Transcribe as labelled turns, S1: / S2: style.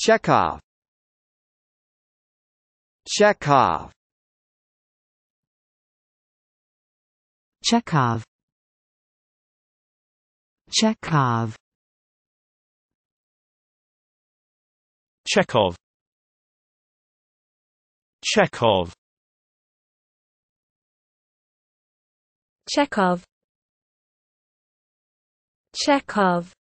S1: Chekhov Chekhov Chekhov Chekhov Chekhov Chekhov Chekhov Chekhov